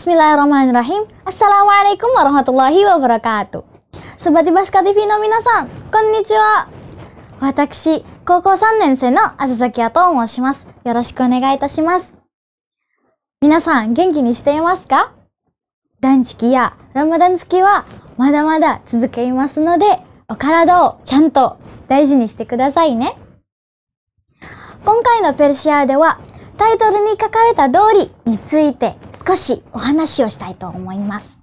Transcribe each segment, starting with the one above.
Bismillahirrahmanirrahim. Assalamualaikum warahmatullahi wabarakatuh. Sobat Ibaska TV の皆さん、こんにちは。私、高校3年生のあずさきやと申します。よろしくお願いいたします。皆さん、元気にしていますか断食やラマダン月はまだまだ続けますので、お体をちゃんと大事にしてくださいね。今回のペルシアではタイトルに書かれた通りについて少しお話をしたいと思います。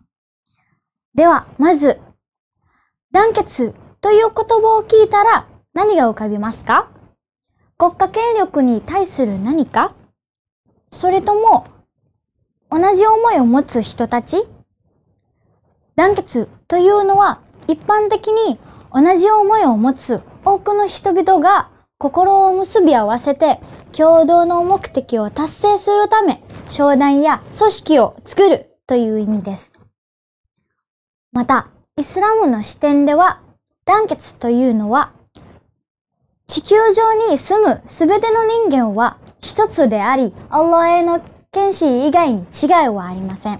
では、まず、団結という言葉を聞いたら何が浮かびますか国家権力に対する何かそれとも、同じ思いを持つ人たち団結というのは一般的に同じ思いを持つ多くの人々が心を結び合わせて共同の目的を達成するため商談や組織を作るという意味です。また、イスラムの視点では団結というのは地球上に住む全ての人間は一つであり、アロラへの剣士以外に違いはありません。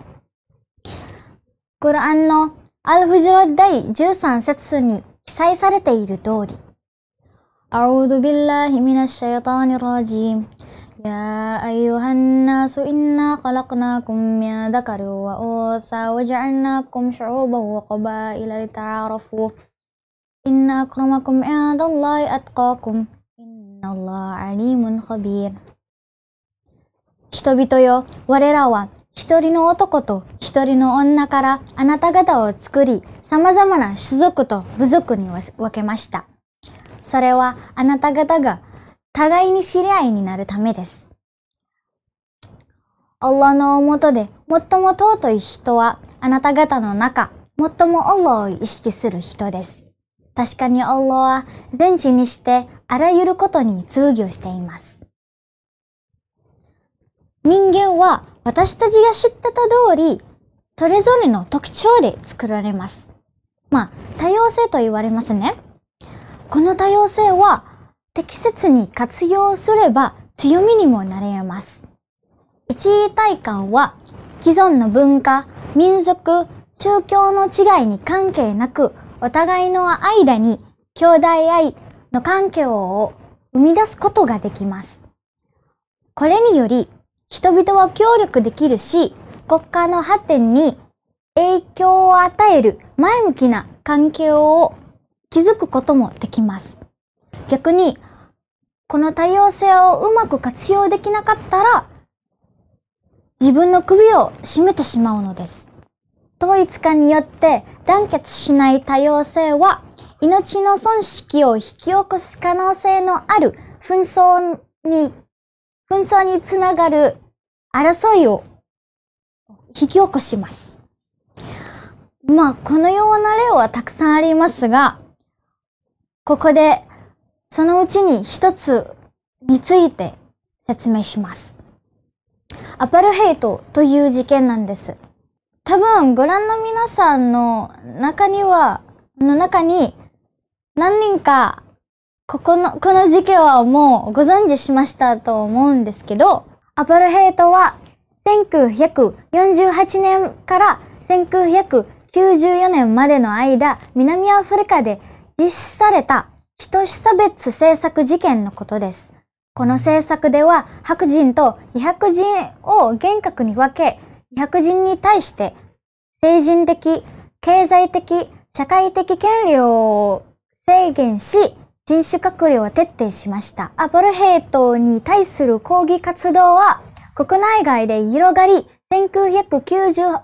コ覧ンのアルフジロ第13節に記載されている通り、أعوذ بالله من الشيطان الرجيم يا أيها الناس إنا خلقناكم من ذكر وأنثى وجعلناكم شعوبا وقبائل لتعارفوا إن أكرمكم عند الله أتقاكم إن الله عليم خبير 人々よ、我らは一人の男と一人の女からあなた方を作り、様々な種族と部族に分けました。それはあなた方が互いに知り合いになるためです。オッラのもとで最も尊い人はあなた方の中、最もオッラを意識する人です。確かにオッラは全知にしてあらゆることに通義をしています。人間は私たちが知ってた通り、それぞれの特徴で作られます。まあ、多様性と言われますね。この多様性は適切に活用すれば強みにもなれます。一位体感は既存の文化、民族、宗教の違いに関係なくお互いの間に兄弟愛の関係を生み出すことができます。これにより人々は協力できるし国家の発展に影響を与える前向きな環境を気づくこともできます。逆に、この多様性をうまく活用できなかったら、自分の首を絞めてしまうのです。統一化によって団結しない多様性は、命の損失を引き起こす可能性のある紛争に、紛争につながる争いを引き起こします。まあ、このような例はたくさんありますが、ここで、そのうちに一つについて説明します。アパルヘイトという事件なんです。多分、ご覧の皆さんの中には、の中に、何人か、ここの、この事件はもうご存知しましたと思うんですけど、アパルヘイトは1948年から1994年までの間、南アフリカで実施された人種差別政策事件のことです。この政策では白人と違白人を厳格に分け、違白人に対して成人的、経済的、社会的権利を制限し、人種隔離を徹底しました。アポルヘイトに対する抗議活動は国内外で広がり、1994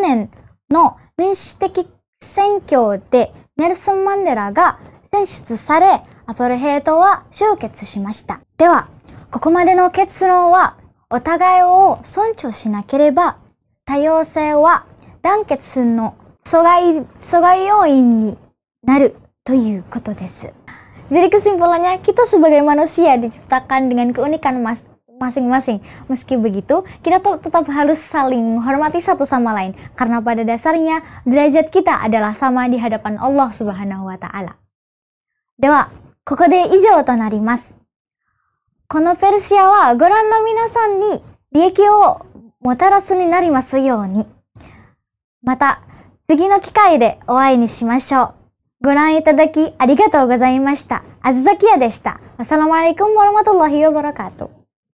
年の民主的選挙でネルソン・マンデラが選出され、アポルヘイトは終結しました。では、ここまでの結論は、お互いを尊重しなければ、多様性は団結の阻害、阻害要因になるということです。Jadi kesimpulannya kita sebagai manusia diciptakan dengan keunikan mas masing-masing. Meski begitu, kita tetap harus saling menghormati satu sama lain karena pada dasarnya derajat kita adalah sama di hadapan Allah Subhanahu wa taala. では、ここで以上となります。このペルシアはご覧の皆さんに利益をもたらすになりますように。また、次の機会でお会いにしましょう。ご覧いただきありがとうございました。アズザキやでした。アサラマアレイコンボロマトロヒヨボロカート。